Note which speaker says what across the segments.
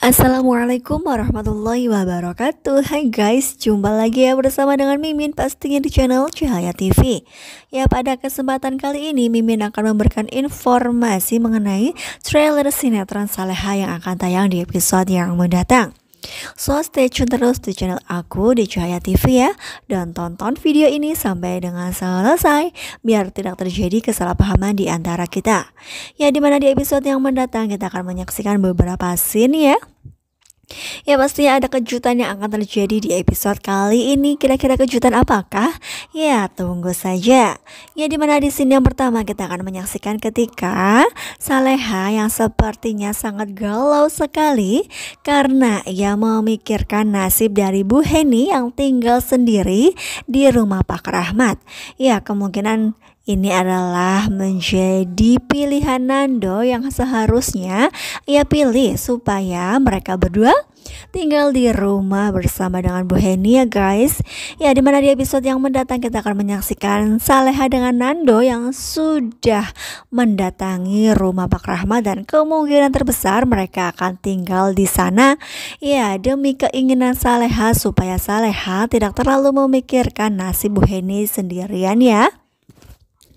Speaker 1: Assalamualaikum warahmatullahi wabarakatuh Hai guys, jumpa lagi ya bersama dengan Mimin pastinya di channel Cahaya TV Ya pada kesempatan kali ini Mimin akan memberikan informasi mengenai trailer sinetron Saleha yang akan tayang di episode yang mendatang So stay tune terus di channel aku di Cahaya TV ya Dan tonton video ini sampai dengan selesai Biar tidak terjadi kesalahpahaman di antara kita Ya dimana di episode yang mendatang kita akan menyaksikan beberapa scene ya Ya pastinya ada kejutan yang akan terjadi di episode kali ini. Kira-kira kejutan apakah? Ya tunggu saja. Ya dimana di sini yang pertama kita akan menyaksikan ketika Saleha yang sepertinya sangat galau sekali karena ia memikirkan nasib dari Bu Heni yang tinggal sendiri di rumah Pak Rahmat. Ya kemungkinan ini adalah menjadi pilihan Nando yang seharusnya ia pilih supaya mereka berdua tinggal di rumah bersama dengan Bu Heni ya guys Ya dimana di episode yang mendatang kita akan menyaksikan Saleha dengan Nando yang sudah mendatangi rumah Pak Rahmat Dan kemungkinan terbesar mereka akan tinggal di sana Ya demi keinginan Saleha supaya Saleha tidak terlalu memikirkan nasib Bu Heni sendirian ya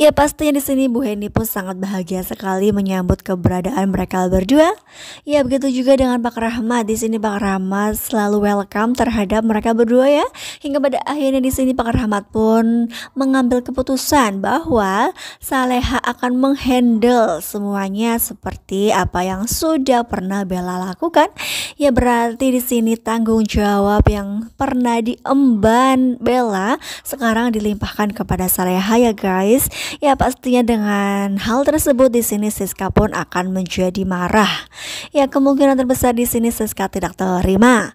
Speaker 1: Ya pastinya di sini Bu Heni pun sangat bahagia sekali menyambut keberadaan mereka berdua. Ya begitu juga dengan Pak Rahmat. Di sini Pak Rahmat selalu welcome terhadap mereka berdua ya. Hingga pada akhirnya di sini Pak Rahmat pun mengambil keputusan bahwa Saleha akan menghandle semuanya seperti apa yang sudah pernah Bella lakukan. Ya berarti di sini tanggung jawab yang pernah diemban Bella sekarang dilimpahkan kepada Saleha ya guys Ya pastinya dengan hal tersebut di sini Siska pun akan menjadi marah. Ya kemungkinan terbesar di sini Siska tidak terima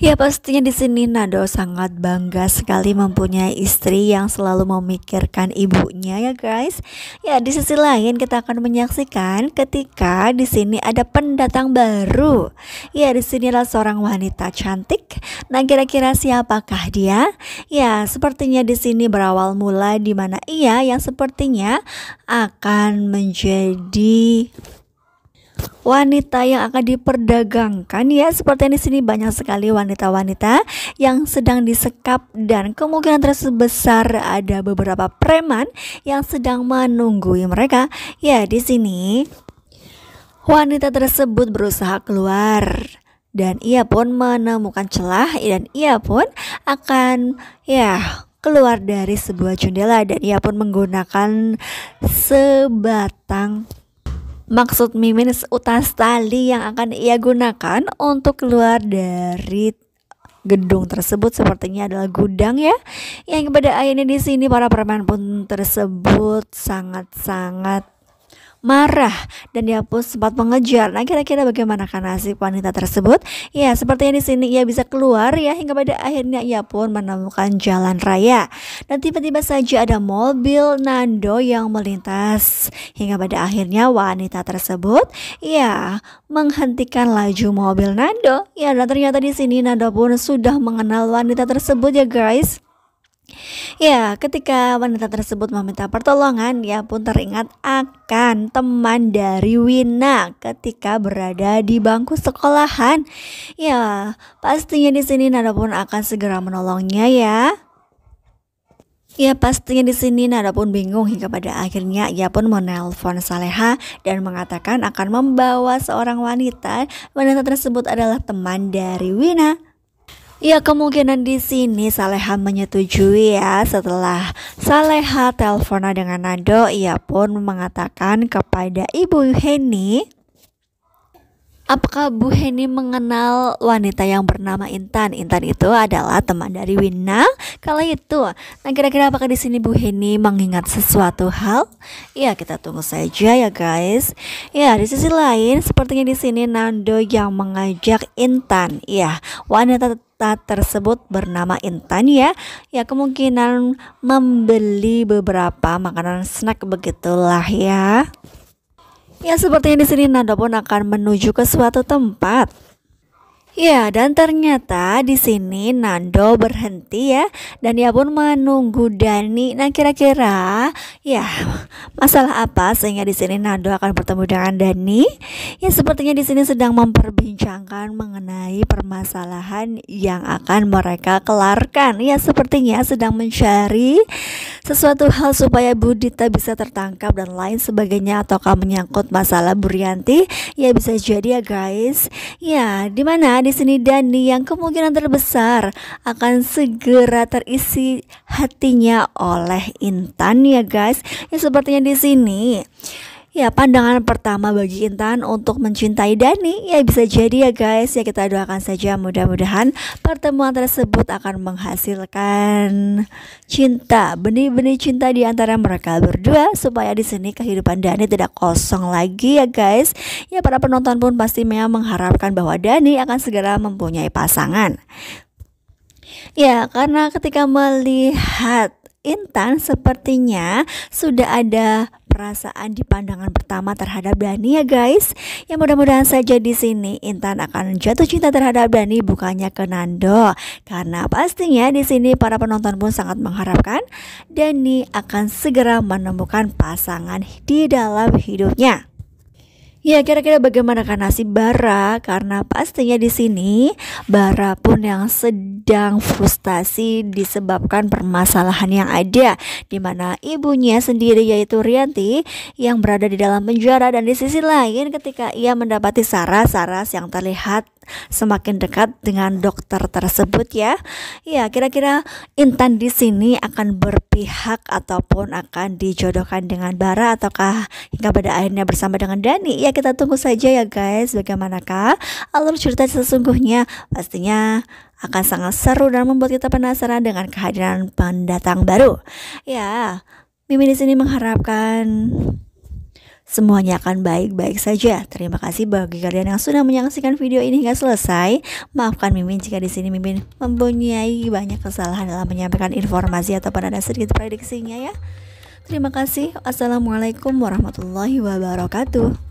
Speaker 1: Ya pastinya di sini Nado sangat bangga sekali mempunyai istri yang selalu memikirkan ibunya ya guys. Ya di sisi lain kita akan menyaksikan ketika di sini ada pendatang baru. Ya di sini adalah seorang wanita cantik. Nah kira-kira siapakah dia? Ya sepertinya di sini berawal mula di mana ia yang sepertinya akan menjadi wanita yang akan diperdagangkan ya seperti yang di sini banyak sekali wanita-wanita yang sedang disekap dan kemungkinan terbesar ada beberapa preman yang sedang menunggui mereka ya di sini wanita tersebut berusaha keluar dan ia pun menemukan celah dan ia pun akan ya keluar dari sebuah jendela dan ia pun menggunakan sebatang Maksud Mimin seutas tali yang akan ia gunakan untuk keluar dari gedung tersebut sepertinya adalah gudang ya yang kepada akhirnya di sini para perempuan pun tersebut sangat-sangat marah dan dia pun sempat mengejar. Nah, kira-kira bagaimana kan nasib wanita tersebut? Ya, sepertinya di sini ia bisa keluar ya hingga pada akhirnya ia pun menemukan jalan raya. Dan tiba-tiba saja ada mobil Nando yang melintas hingga pada akhirnya wanita tersebut ya menghentikan laju mobil Nando. Ya, dan ternyata di sini Nando pun sudah mengenal wanita tersebut ya, guys. Ya, ketika wanita tersebut meminta pertolongan, ia pun teringat akan teman dari Wina ketika berada di bangku sekolahan. Ya, pastinya di sini Nada pun akan segera menolongnya ya. Ya pastinya di sini Nada pun bingung hingga pada akhirnya ia pun menelpon Saleha dan mengatakan akan membawa seorang wanita. Wanita tersebut adalah teman dari Wina. Ya kemungkinan di sini Saleha menyetujui ya setelah Saleha teleponan dengan Nado ia pun mengatakan kepada Ibu Heni Apakah Bu Heni mengenal wanita yang bernama Intan? Intan itu adalah teman dari Winna kalau itu. Nah, kira-kira apakah di sini Bu Heni mengingat sesuatu hal? Ya, kita tunggu saja ya, guys.
Speaker 2: Ya, di sisi lain,
Speaker 1: sepertinya di sini Nando yang mengajak Intan, ya, wanita wanita tersebut bernama Intan ya ya kemungkinan membeli beberapa makanan snack begitulah ya ya sepertinya di sini Nando pun akan menuju ke suatu tempat Ya, dan ternyata di sini Nando berhenti ya, dan ia pun menunggu Dani. Nah, kira-kira ya masalah apa sehingga di sini Nando akan bertemu dengan Dani? Ya, sepertinya di sini sedang memperbincangkan mengenai permasalahan yang akan mereka kelarkan. Ya, sepertinya sedang mencari sesuatu hal supaya Budita bisa tertangkap dan lain sebagainya ataukah menyangkut masalah Burianti. Ya, bisa jadi ya guys. Ya, di mana di sini Dani yang kemungkinan terbesar akan segera terisi hatinya oleh Intan ya guys. Ya sepertinya di sini Ya pandangan pertama bagi Intan untuk mencintai Dani ya bisa jadi ya guys ya kita doakan saja mudah-mudahan pertemuan tersebut akan menghasilkan cinta benih-benih cinta di antara mereka berdua supaya di sini kehidupan Dani tidak kosong lagi ya guys ya para penonton pun pasti memang mengharapkan bahwa Dani akan segera mempunyai pasangan. Ya, karena ketika melihat Intan sepertinya sudah ada perasaan di pandangan pertama terhadap Dani ya guys. yang mudah-mudahan saja di sini Intan akan jatuh cinta terhadap Dani bukannya ke Nando. Karena pastinya di sini para penonton pun sangat mengharapkan Dani akan segera menemukan pasangan di dalam hidupnya. Ya, kira-kira bagaimana kan nasib Bara? Karena pastinya di sini Bara pun yang sedang frustasi disebabkan permasalahan yang ada di mana ibunya sendiri yaitu Rianti yang berada di dalam penjara dan di sisi lain ketika ia mendapati Sarah, Sarah yang terlihat semakin dekat dengan dokter tersebut ya. Ya, kira-kira Intan di sini akan berpihak ataupun akan dijodohkan dengan Bara ataukah hingga pada akhirnya bersama dengan Dani. Ya, kita tunggu saja ya guys bagaimanakah alur cerita sesungguhnya. Pastinya akan sangat seru dan membuat kita penasaran dengan kehadiran pendatang baru. Ya, Mimi di sini mengharapkan Semuanya akan baik-baik saja. Terima kasih bagi kalian yang sudah menyaksikan video ini hingga selesai. Maafkan Mimin jika di sini Mimin mempunyai banyak kesalahan dalam menyampaikan informasi ataupun ada sedikit prediksinya ya. Terima kasih. Assalamualaikum warahmatullahi wabarakatuh.